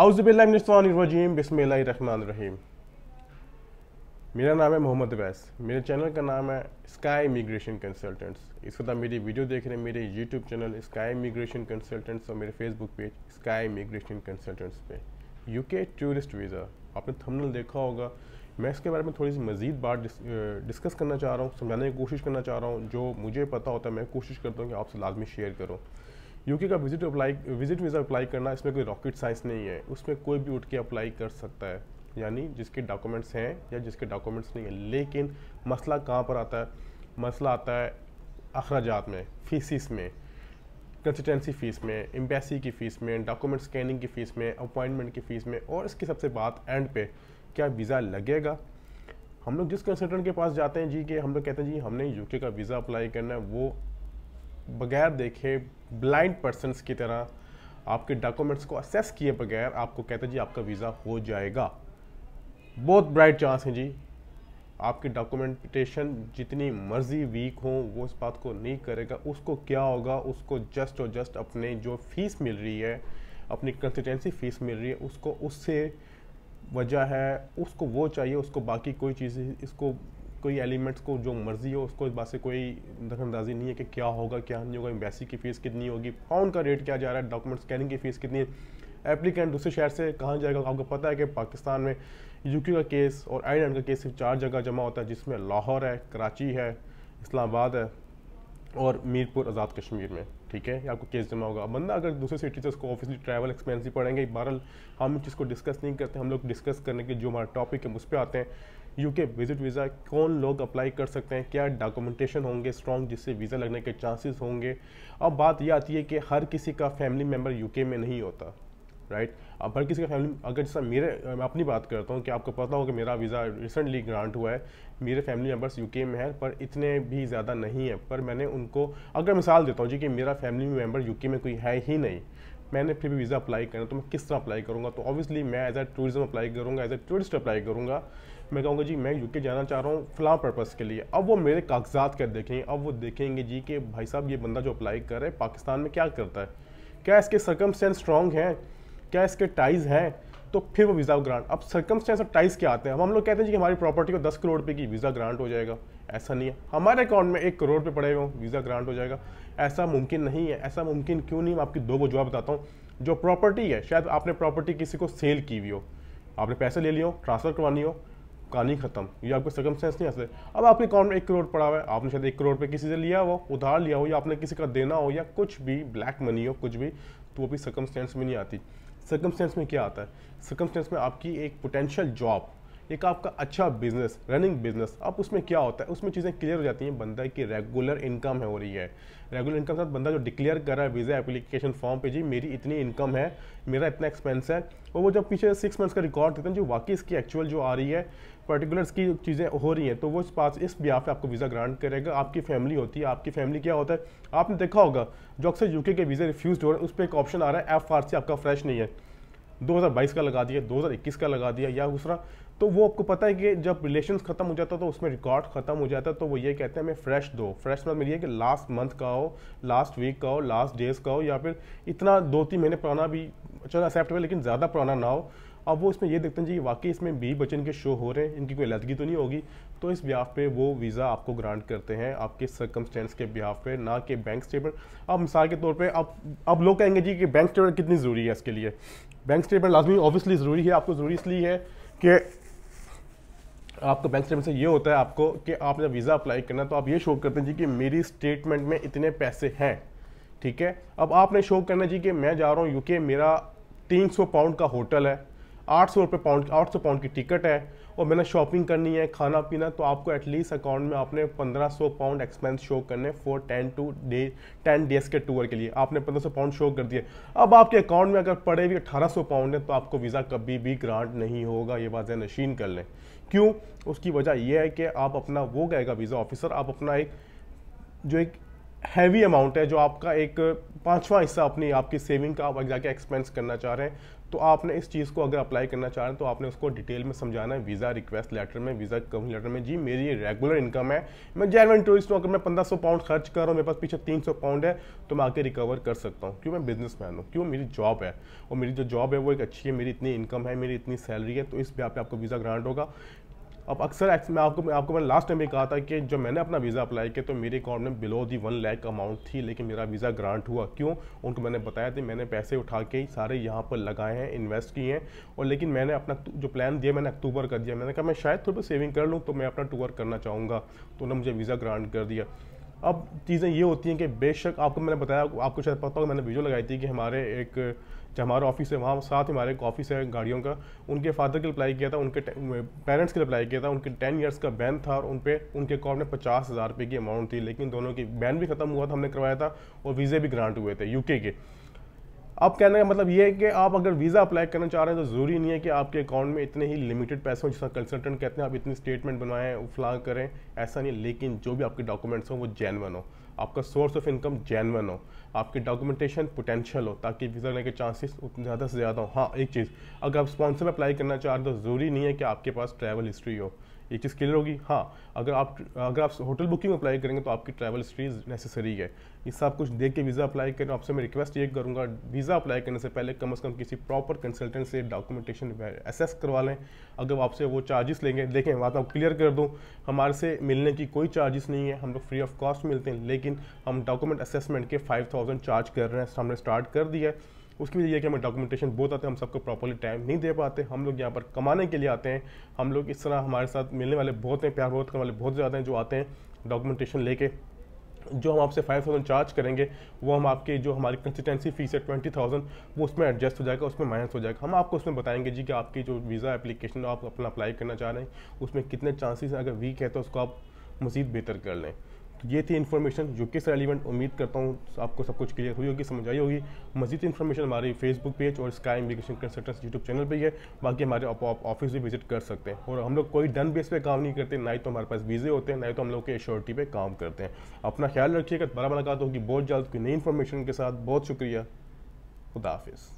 आउज़बिल्लाजीम रहीम मेरा नाम है मोहम्मद अवैस मेरे चैनल का नाम है स्काई इमिग्रेशन कंसल्टेंट्स इस वक्त मेरी वीडियो देख रहे हैं मेरे YouTube channel Sky Immigration Consultants और मेरे Facebook page Sky Immigration Consultants पे यूके टूरिस्ट वीज़ा आपने थंबनेल देखा होगा मैं इसके बारे में थोड़ी सी मज़ीद बात डिस, डिस्कस करना चाह रहा हूँ समझाने की कोशिश करना चाह रहा हूँ जो मुझे पता होता है मैं कोशिश करता हूँ कि आपसे लाजमी शेयर करूँ यूके का visit apply visit visa apply करना इसमें कोई रॉकेट साइंस नहीं है उसमें कोई भी उठ के अप्लाई कर सकता है यानी जिसके डॉक्यूमेंट्स हैं या जिसके डॉक्यूमेंट्स नहीं है लेकिन मसला कहाँ पर आता है मसला आता है अखराज में फीसिस में कंसल्टेंसी फ़ीस में एम्बेसी की फ़ीस में डॉक्यूमेंट स्कैनिंग की फ़ीस में अपॉइंटमेंट की फ़ीस में और इसकी सबसे बात एंड पे क्या वीज़ा लगेगा हम लोग जिस कंसल्टेंट के पास जाते हैं जी के हम लोग कहते हैं जी हमने यूके का वीज़ा अप्लाई करना है वो बगैर देखे ब्लाइंड पर्सनस की तरह आपके डॉक्यूमेंट्स को असेस किए बगैर आपको कहते हैं जी आपका वीज़ा हो जाएगा बहुत ब्राइट चांस हैं जी आपकी डॉक्यूमेंटेशन जितनी मर्जी वीक हो वो इस बात को नहीं करेगा उसको क्या होगा उसको जस्ट और जस्ट अपने जो फीस मिल रही है अपनी कंसल्टेंसी फीस मिल रही है उसको उससे वजह है उसको वो चाहिए उसको बाकी कोई चीज़ इसको कोई एलिमेंट्स को जो मर्जी हो उसको इस बात से कोई दखलंदाजी नहीं है कि क्या होगा क्या नहीं होगा एम्बेसी की फ़ीस कितनी होगी पाउंड का रेट क्या जा रहा है डॉक्यूमेंट स्कैनिंग की फ़ीस कितनी है एप्लीकेंट दूसरे शहर से कहाँ जाएगा आपको पता है कि पाकिस्तान में यूके का केस और आयरलैंड का केस सिर्फ चार जगह जमा होता है जिसमें लाहौर है कराची है इस्लामाबाद है और मीरपुर आज़ाद कश्मीर में ठीक है आपको केस जमा होगा बंदा अगर दूसरे से उसको ऑफिसली ट्रैवल एक्सपेंसिव पड़ेंगे बहरल हम इस चीज़ को डिस्कस नहीं करते हम लोग डिस्कस करने के जो हमारा टॉपिक है उस पर आते हैं यूके विजिट वीज़ा कौन लोग अप्लाई कर सकते हैं क्या डॉक्यूमेंटेशन होंगे स्ट्रॉन्ग जिससे वीज़ा लगने के चांसेस होंगे अब बात यह आती है कि हर किसी का फैमिली मेम्बर यूके में नहीं होता राइट अब हर किसी का फैमिली अगर जैसा मेरे मैं अपनी बात करता हूँ कि आपको पता हो कि मेरा वीज़ा रिसेंटली ग्रांट हुआ है मेरे फैमिली मेम्बर्स यूके में है पर इतने भी ज़्यादा नहीं है पर मैंने उनको अगर मिसाल देता हूँ जी कि मेरा फैमिली मेम्बर यूके में कोई है ही नहीं मैंने फिर भी वीज़ा अप्लाई करना तो मैं किस तरह अप्लाई करूँगा तो ऑब्वियसली मैं एज अ टूरिज़्म अप्लाई करूँगा एज अ टूरिस्ट अप्लाई करूँगा मैं कहूँगा जी मैं यूके जाना चाह रहा हूँ फ़लाँ पर्पज़ के लिए अब वो मेरे कागजात कर देखेंगे अब वो देखेंगे जी कि भाई साहब ये बंदा जो अप्लाई कर रहा है पाकिस्तान में क्या करता है क्या इसके सरकमस्टेंस स्ट्रॉन्ग हैं क्या इसके टाइज हैं तो फिर वो वीज़ा ग्रांट अब सर्कमस्टेंस और टाइज क्या आते हैं हम हम लोग कहते हैं जी कि हमारी प्रॉपर्टी को दस करोड़ रुपये की वीज़ा ग्रांट हो जाएगा ऐसा नहीं है हमारे अकाउंट में एक करोड़ रुपये पड़े हुए वीज़ा ग्रांट हो जाएगा ऐसा मुमकिन नहीं है ऐसा मुमकिन क्यों नहीं मैं आपकी दो जवाब बताता हूँ जो प्रॉपर्टी है शायद आपने प्रॉपर्टी किसी को सेल की हुई हो आपने पैसे ले लिए हो ट्रांसफ़र करवानी हो कहानी खत्म ये आपके सर्कमस्टेंस नहीं आते अब आपके अकाउंट में एक करोड़ पड़ा हुआ है आपने शायद एक करोड़ पे किसी से लिया हो उधार लिया हो या आपने किसी का देना हो या कुछ भी ब्लैक मनी हो कुछ भी तो वो भी सर्कमस्टेंस में नहीं आती सर्कमस्टेंस में क्या आता है सर्कमस्टेंस में आपकी एक पोटेंशियल जॉब एक आपका अच्छा बिजनेस रनिंग बिजनेस अब उसमें क्या होता है उसमें चीज़ें क्लियर हो जाती हैं बंदा की रेगुलर इनकम है हो रही है रेगुलर इनकम के साथ बंदा जो डिक्लेयर कर रहा है वीज़ा एप्लीकेशन फॉर्म पे जी मेरी इतनी इनकम है मेरा इतना एक्सपेंस है और वो जब पीछे सिक्स मंथ्स का रिकॉर्ड देते हैं जो वाकई इसकी एक्चुअल जो आ रही है पर्टिकुलर्स की चीज़ें हो रही हैं तो वो इस पास इस बिहाफ पे आपको वीज़ा ग्रांट करेगा आपकी फैमिली होती है आपकी फैमिली क्या होता है आपने देखा होगा जो अक्सर यूके के वीज़े रिफ्यूज़ हो रहे हैं उस पर एक ऑप्शन आ रहा है एफ आर सी आपका फ्रेश नहीं है 2022 का लगा दिया 2021 का लगा दिया या दूसरा तो वो आपको पता है कि जब रिलेशन ख़त्म हो जाता तो उसमें रिकॉर्ड ख़त्म हो जाता तो वो ये कहते हैं हमें फ्रेश दो फ्रेश मतलब मेरी है कि लास्ट मंथ का हो लास्ट वीक का हो लास्ट डेज़ का हो या फिर इतना दो तीन महीने पुराना भी चलो एक्सेप्ट हुआ लेकिन ज़्यादा पुराना ना हो अब वो इसमें ये देखते हैं जी वाकई इसमें बी बच्चन के शो हो रहे हैं इनकी कोई अलहदगी तो नहीं होगी तो इस ब्याह पे वो वीज़ा आपको ग्रांट करते हैं आपके सर्कमस्टेंस के ब्याह पे ना कि बैंक स्टेटमेंट अब मिसाल के तौर पे अब अब लोग कहेंगे जी कि बैंक स्टेटमेंट कितनी ज़रूरी है इसके लिए बैंक स्टेटमेंट लाजमी ऑब्वियसली ज़रूरी है आपको ज़रूरी इसलिए है कि आपको बैंक स्टेटमेंट से ये होता है आपको कि आप जब वीज़ा अप्लाई करना तो आप ये शो करते हैं जी कि मेरी स्टेटमेंट में इतने पैसे हैं ठीक है अब आपने शो करना जी कि मैं जा रहा हूँ यूके मेरा 300 पाउंड का होटल है आठ सौ रुपये पाउंड आठ सौ पाउंड की टिकट है और मैंने शॉपिंग करनी है खाना पीना तो आपको एटलीस्ट अकाउंट में आपने पंद्रह सौ पाउंड एक्सपेंस शो करने for ten to day ten days के टूर के लिए आपने पंद्रह सौ पाउंड शो कर दिए अब आपके अकाउंट में अगर पड़े भी अठारह सौ पाउंड है तो आपको वीज़ा कभी भी ग्रांट नहीं होगा ये बात नशीन कर लें क्यों उसकी वजह यह है कि आप अपना वो कहेगा वीज़ा ऑफिसर आप अपना एक जो एक हैवी अमाउंट है जो आपका एक पांचवा हिस्सा अपनी आपकी सेविंग का आप जाके एक्सपेंस करना चाह रहे हैं तो आपने इस चीज़ को अगर अप्लाई करना चाह रहे हैं तो आपने उसको डिटेल में समझाना है वीज़ा रिक्वेस्ट लेटर में वीज़ा कम लेटर में जी मेरी रेगुलर इनकम है मैं जैन टूरिस्ट हूँ अगर मैं पंद्रह सौ पाउंड खर्च कर रहा हूँ मेरे पास पीछे तीन सौ पाउंड है तो मैं आके रिकवर कर सकता हूँ क्यों मैं बिजनेस मैन हूँ क्यों मेरी जॉब है और मेरी जो जॉब है वो एक अच्छी है मेरी इतनी इनकम है मेरी इतनी सैलरी है तो इस पर आपको वीज़ा ग्रांट होगा अब अक्सर मैं आपको आपको मैंने लास्ट टाइम भी कहा था कि जब मैंने अपना वीज़ा अप्लाई किया तो मेरे अकाउंट में below the one lakh amount थी लेकिन मेरा वीज़ा ग्रांट हुआ क्यों उनको मैंने बताया था मैंने पैसे उठा के ही सारे यहाँ पर लगाए हैं इन्वेस्ट किए हैं और लेकिन मैंने अपना तो, जो प्लान दिया मैंने अक्टूबर कर दिया मैंने कहा मैं शायद थोड़ी सेविंग कर लूँ तो मैं अपना टूर करना चाहूँगा तो उन्होंने मुझे वीज़ा ग्रांट कर दिया अब चीज़ें ये होती हैं कि बेशक आपको मैंने बताया आपको शायद पता होगा मैंने वीडियो लगाई थी कि हमारे एक जो हमारा ऑफिस है वहाँ साथ ही हमारे एक ऑफिस है गाड़ियों का उनके फादर के लिए अप्लाई किया था उनके पेरेंट्स के लिए अप्लाई किया था उनके टेन ईयर्स का बैन था और उन पर उनके अकाउंट में पचास हज़ार रुपये की अमाउंट थी लेकिन दोनों की बैन भी खत्म हुआ था हमने करवाया था और वीज़े भी ग्रांट हुए थे यूके के अब कहने का मतलब ये है कि आप अगर वीज़ा अप्लाई करना चाह रहे हैं तो ज़रूरी नहीं है कि आपके अकाउंट में इतने ही लिमिटेड पैसे हों जिसका कंसल्टेंट कहते हैं आप इतनी स्टेटमेंट बनाएं फ्ला करें ऐसा नहीं लेकिन जो भी आपके डॉक्यूमेंट्स हों वो जैनवन हो आपका सोर्स ऑफ इनकम जैनवन हो आपकी डॉक्यूमेंटेशन पोटेंशियल हो ताकि वीज़ा लेने के चांसेस ज़्यादा से ज़्यादा हो हाँ एक चीज़ अगर आप स्पॉन्सर में अप्लाई करना चाह रहे हो तो ज़रूरी नहीं है कि आपके पास ट्रैवल हिस्ट्री हो ये चीज़ क्लियर होगी हाँ अगर आप अगर आप होटल बुकिंग अप्लाई करेंगे तो आपकी ट्रैवल हिस्ट्री नेसेसरी है ये सब कुछ देख के वीज़ा अप्लाई करें आपसे मैं रिक्वेस्ट ये करूँगा वीज़ा अप्लाई करने से पहले कम अज़ कम किसी प्रॉपर कंसल्टेंट से डॉक्यूमेंटेशन असेस करवा लें अगर आपसे वो चार्जेस लेंगे देखें बात आप क्लियर कर दूँ हमारे से मिलने की कोई चार्जेस नहीं है हम लोग फ्री ऑफ कॉस्ट मिलते हैं लेकिन लेकिन हम डॉक्यूमेंट असेसमेंट के फाइव थाउजेंड चार्ज कर रहे हैं हमने स्टार्ट कर दिया है उसकी वजह यह कि हमें डॉक्यूमेंटेशन बहुत आते हैं हम सबको प्रॉपरली टाइम नहीं दे पाते हम लोग यहाँ पर कमाने के लिए आते हैं हम लोग इस तरह हमारे साथ मिलने वाले बहुत हैं प्यार बहुत करने वाले बहुत ज़्यादा हैं जो आते हैं डॉक्यूमेंटेशन लेके जो हम आपसे फाइव थाउजेंड चार्ज करेंगे वो हम आपके जो हमारी कंसिस्टेंसी फीस है ट्वेंटी थाउजेंड वो उसमें एडजस्ट हो जाएगा उसमें माइनस हो जाएगा हम आपको उसमें बताएंगे जी कि आपकी जो वीज़ा एप्लीकेशन आप अपना अप्लाई करना चाह रहे हैं उसमें कितने चांसेस हैं अगर वीक है तो उसको आप मज़ीद बेहतर कर लें ये थी इन्फॉर्मेशन जो किस रेलिवेंट उम्मीद करता हूँ आपको सब कुछ क्लियर हुई होगी समझ आई होगी मजीद इन्फॉर्मेशन हमारी फेसबुक पेज और Sky immigration consultants YouTube channel पर है बाकी हमारे आप ऑफिस भी विजिट कर सकते हैं और हम लोग कोई डन बेस पे काम नहीं करते ना ही तो हमारे पास वीज़े होते हैं ना ही तो हम लोग के एश्योरिटी पर काम करते हैं अपना ख्याल रखिएगा बड़ा मुलाकात होगी बहुत जल्द कोई नई इन्फॉर्मेशन के साथ बहुत शुक्रिया खुदाफिज